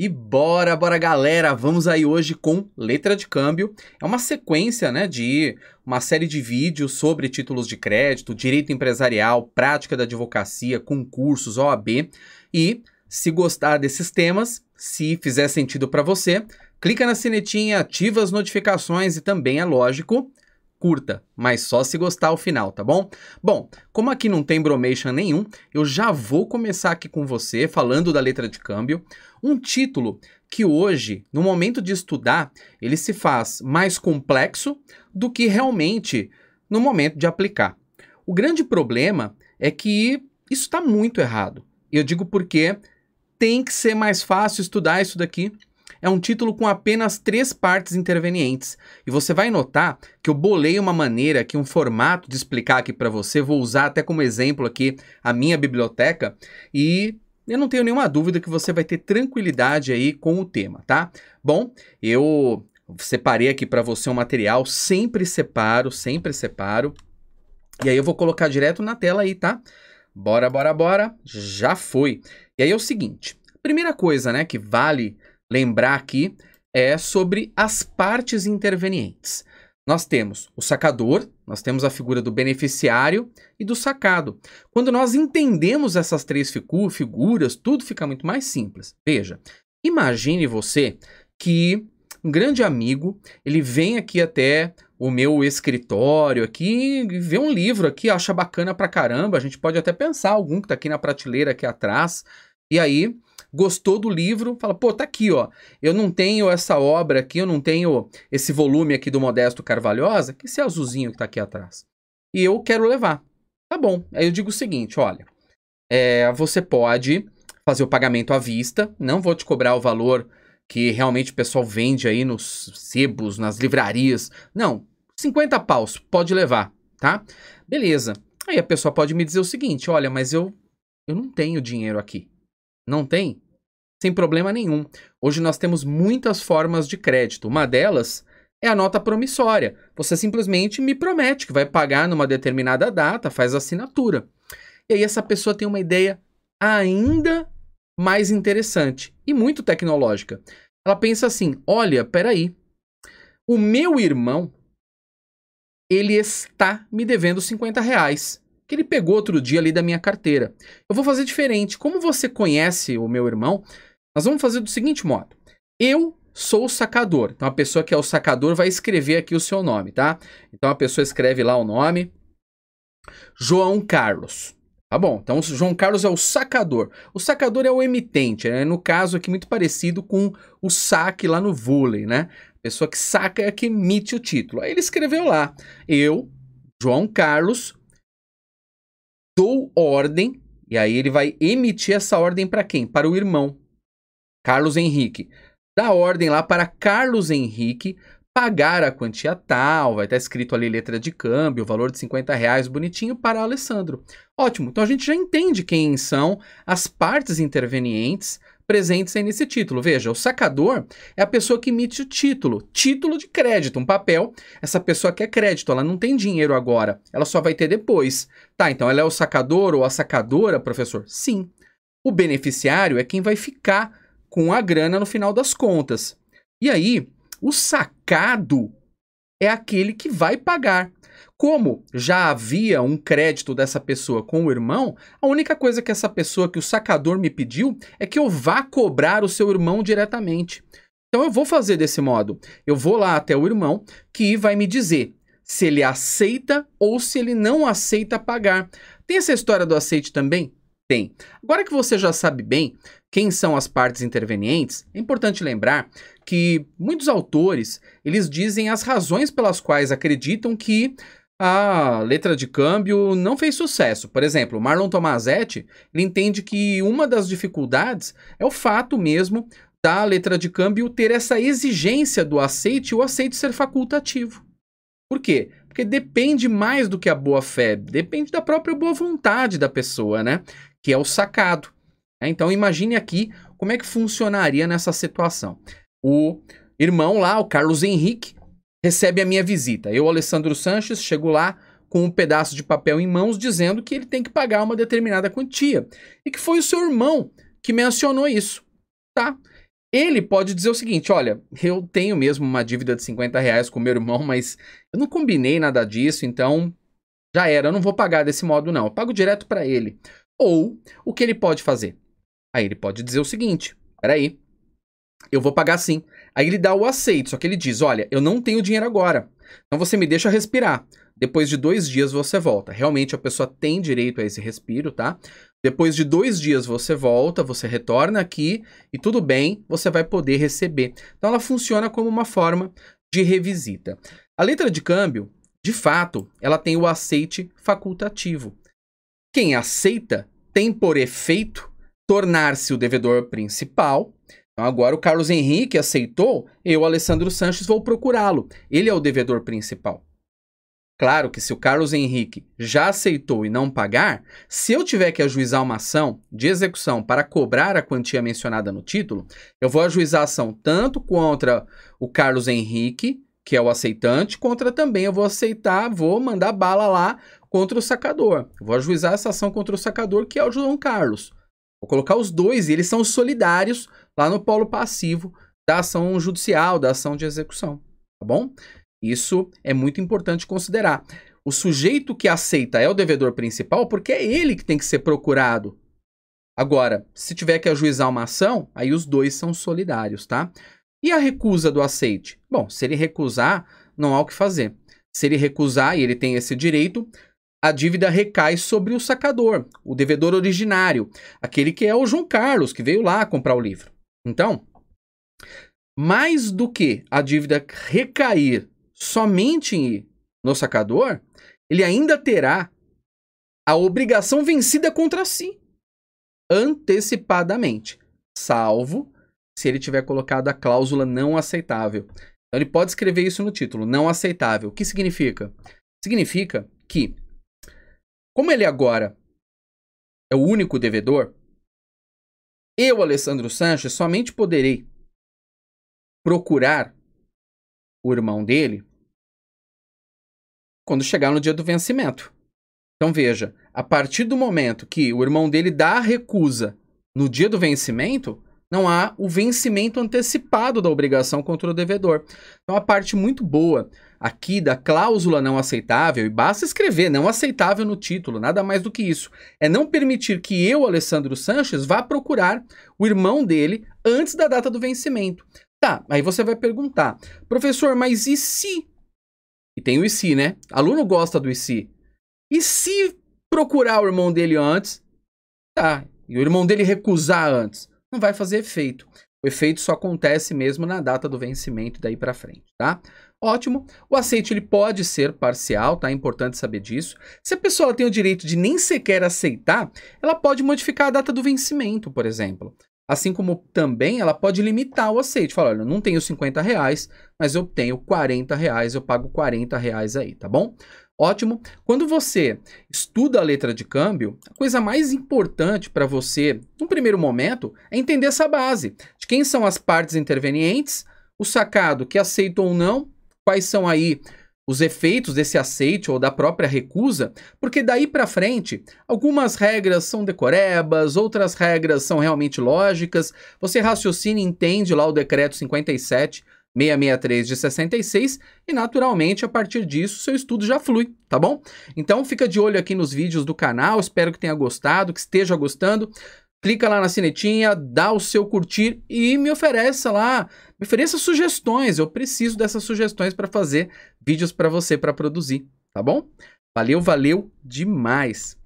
E bora, bora galera, vamos aí hoje com Letra de Câmbio. É uma sequência, né, de uma série de vídeos sobre títulos de crédito, direito empresarial, prática da advocacia, concursos, OAB. E se gostar desses temas, se fizer sentido para você, clica na sinetinha, ativa as notificações e também é lógico, curta, mas só se gostar ao final, tá bom? Bom, como aqui não tem bromation nenhum, eu já vou começar aqui com você falando da letra de câmbio, um título que hoje, no momento de estudar, ele se faz mais complexo do que realmente no momento de aplicar. O grande problema é que isso está muito errado. Eu digo porque tem que ser mais fácil estudar isso daqui é um título com apenas três partes intervenientes, e você vai notar que eu bolei uma maneira aqui, um formato de explicar aqui para você, vou usar até como exemplo aqui a minha biblioteca, e eu não tenho nenhuma dúvida que você vai ter tranquilidade aí com o tema, tá? Bom, eu separei aqui para você um material, sempre separo, sempre separo. E aí eu vou colocar direto na tela aí, tá? Bora, bora, bora. Já foi. E aí é o seguinte, primeira coisa, né, que vale lembrar aqui é sobre as partes intervenientes. Nós temos o sacador, nós temos a figura do beneficiário e do sacado. Quando nós entendemos essas três figu figuras, tudo fica muito mais simples. Veja, imagine você que um grande amigo, ele vem aqui até o meu escritório aqui vê um livro aqui, acha bacana pra caramba, a gente pode até pensar algum que tá aqui na prateleira aqui atrás. E aí, gostou do livro, fala, pô, tá aqui, ó. Eu não tenho essa obra aqui, eu não tenho esse volume aqui do Modesto Carvalhosa, que esse azulzinho que tá aqui atrás. E eu quero levar. Tá bom. Aí eu digo o seguinte, olha, é, você pode fazer o pagamento à vista, não vou te cobrar o valor que realmente o pessoal vende aí nos sebos, nas livrarias. Não, 50 paus, pode levar, tá? Beleza. Aí a pessoa pode me dizer o seguinte, olha, mas eu eu não tenho dinheiro aqui. Não tem? Sem problema nenhum. Hoje nós temos muitas formas de crédito. Uma delas é a nota promissória. Você simplesmente me promete que vai pagar numa determinada data, faz assinatura. E aí essa pessoa tem uma ideia ainda mais interessante e muito tecnológica. Ela pensa assim: olha, peraí, o meu irmão ele está me devendo 50 reais que ele pegou outro dia ali da minha carteira. Eu vou fazer diferente. Como você conhece o meu irmão, nós vamos fazer do seguinte modo. Eu sou o sacador. Então a pessoa que é o sacador vai escrever aqui o seu nome, tá? Então a pessoa escreve lá o nome. João Carlos. Tá bom, então o João Carlos é o sacador. O sacador é o emitente, né? No caso aqui, muito parecido com o saque lá no vôlei, né? A pessoa que saca é que emite o título. Aí ele escreveu lá, eu, João Carlos, dou ordem, e aí ele vai emitir essa ordem para quem? Para o irmão, Carlos Henrique. Dá ordem lá para Carlos Henrique pagar a quantia tal, vai estar tá escrito ali letra de câmbio, valor de 50 reais, bonitinho, para Alessandro. Ótimo, então a gente já entende quem são as partes intervenientes presentes aí nesse título. Veja, o sacador é a pessoa que emite o título, título de crédito, um papel. Essa pessoa quer crédito, ela não tem dinheiro agora, ela só vai ter depois. Tá, então ela é o sacador ou a sacadora, professor? Sim. O beneficiário é quem vai ficar com a grana no final das contas. E aí, o sacado é aquele que vai pagar. Como já havia um crédito dessa pessoa com o irmão, a única coisa que essa pessoa, que o sacador me pediu, é que eu vá cobrar o seu irmão diretamente. Então eu vou fazer desse modo. Eu vou lá até o irmão que vai me dizer se ele aceita ou se ele não aceita pagar. Tem essa história do aceite também? Tem. Agora que você já sabe bem quem são as partes intervenientes, é importante lembrar que muitos autores, eles dizem as razões pelas quais acreditam que a letra de câmbio não fez sucesso. Por exemplo, Marlon Tomazetti, ele entende que uma das dificuldades é o fato mesmo da letra de câmbio ter essa exigência do aceite e o aceite ser facultativo. Por quê? Porque depende mais do que a boa fé, depende da própria boa vontade da pessoa, né? Que é o sacado. Né? Então imagine aqui como é que funcionaria nessa situação o irmão lá, o Carlos Henrique, recebe a minha visita. Eu, Alessandro Sanches, chego lá com um pedaço de papel em mãos dizendo que ele tem que pagar uma determinada quantia e que foi o seu irmão que mencionou isso, tá? Ele pode dizer o seguinte: olha, eu tenho mesmo uma dívida de 50 reais com meu irmão, mas eu não combinei nada disso, então já era, eu não vou pagar desse modo, não. Eu pago direto para ele. Ou o que ele pode fazer? Aí ele pode dizer o seguinte: peraí, eu vou pagar sim. Aí ele dá o aceito, só que ele diz: Olha, eu não tenho dinheiro agora. Então você me deixa respirar. Depois de dois dias você volta. Realmente a pessoa tem direito a esse respiro, tá? Depois de dois dias você volta, você retorna aqui e tudo bem, você vai poder receber. Então ela funciona como uma forma de revisita. A letra de câmbio, de fato, ela tem o aceite facultativo. Quem aceita tem por efeito tornar-se o devedor principal então agora o Carlos Henrique aceitou, eu, Alessandro Sanches, vou procurá-lo. Ele é o devedor principal. Claro que se o Carlos Henrique já aceitou e não pagar, se eu tiver que ajuizar uma ação de execução para cobrar a quantia mencionada no título, eu vou ajuizar a ação tanto contra o Carlos Henrique, que é o aceitante, contra também eu vou aceitar, vou mandar bala lá contra o sacador. Eu vou ajuizar essa ação contra o sacador, que é o João Carlos. Vou colocar os dois, e eles são solidários lá no polo passivo da ação judicial, da ação de execução, tá bom? Isso é muito importante considerar. O sujeito que aceita é o devedor principal porque é ele que tem que ser procurado. Agora, se tiver que ajuizar uma ação, aí os dois são solidários, tá? E a recusa do aceite? Bom, se ele recusar, não há o que fazer. Se ele recusar e ele tem esse direito, a dívida recai sobre o sacador, o devedor originário, aquele que é o João Carlos, que veio lá comprar o livro. Então, mais do que a dívida recair somente no sacador, ele ainda terá a obrigação vencida contra si antecipadamente, salvo se ele tiver colocado a cláusula não aceitável. Então ele pode escrever isso no título, não aceitável. O que significa? Significa que como ele agora é o único devedor, eu, Alessandro Sanches, somente poderei procurar o irmão dele quando chegar no dia do vencimento. Então veja, a partir do momento que o irmão dele dá a recusa no dia do vencimento, não há o vencimento antecipado da obrigação contra o devedor. Então, a parte muito boa aqui da cláusula não aceitável, e basta escrever não aceitável no título, nada mais do que isso, é não permitir que eu, Alessandro Sanches, vá procurar o irmão dele antes da data do vencimento. Tá, aí você vai perguntar, professor, mas e se? E tem o e se, né? Aluno gosta do e se. E se procurar o irmão dele antes? Tá, e o irmão dele recusar antes? não vai fazer efeito. O efeito só acontece mesmo na data do vencimento daí para frente, tá? Ótimo. O aceite ele pode ser parcial, tá? É importante saber disso. Se a pessoa tem o direito de nem sequer aceitar, ela pode modificar a data do vencimento, por exemplo. Assim como também ela pode limitar o aceite. Fala, olha, eu não tenho 50 reais, mas eu tenho 40 reais, eu pago 40 reais aí, tá bom? Ótimo. Quando você estuda a letra de câmbio, a coisa mais importante para você, no primeiro momento, é entender essa base. De quem são as partes intervenientes, o sacado que aceita ou não, quais são aí os efeitos desse aceite ou da própria recusa, porque daí para frente, algumas regras são decorebas, outras regras são realmente lógicas. Você raciocina e entende lá o decreto 57 663 de 66 e naturalmente a partir disso seu estudo já flui, tá bom? Então fica de olho aqui nos vídeos do canal, espero que tenha gostado, que esteja gostando. Clica lá na sinetinha, dá o seu curtir e me ofereça lá, me ofereça sugestões, eu preciso dessas sugestões para fazer vídeos para você para produzir, tá bom? Valeu, valeu demais.